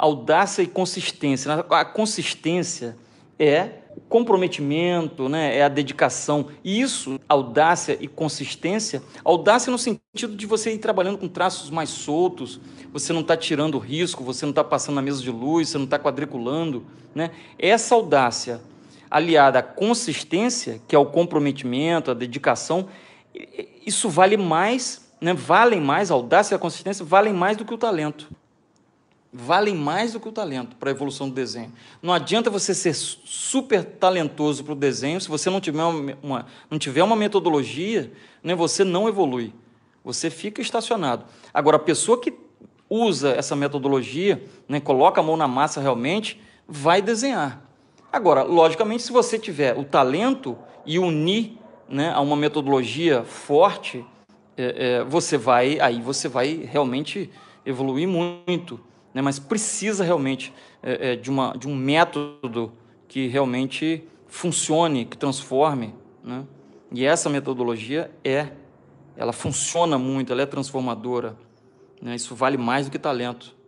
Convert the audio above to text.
audácia e consistência. A consistência é o comprometimento, né? é a dedicação. E isso, audácia e consistência, audácia no sentido de você ir trabalhando com traços mais soltos, você não está tirando risco, você não está passando na mesa de luz, você não está quadriculando. Né? Essa audácia, aliada à consistência, que é o comprometimento, a dedicação, isso vale mais, né? valem mais, a audácia e a consistência valem mais do que o talento valem mais do que o talento para a evolução do desenho. Não adianta você ser super talentoso para o desenho se você não tiver uma, uma, não tiver uma metodologia, né, você não evolui. Você fica estacionado. Agora, a pessoa que usa essa metodologia, né, coloca a mão na massa realmente, vai desenhar. Agora, logicamente, se você tiver o talento e unir né, a uma metodologia forte, é, é, você vai, aí você vai realmente evoluir muito né? mas precisa realmente é, é, de, uma, de um método que realmente funcione, que transforme. Né? E essa metodologia é, ela funciona muito, ela é transformadora. Né? Isso vale mais do que talento.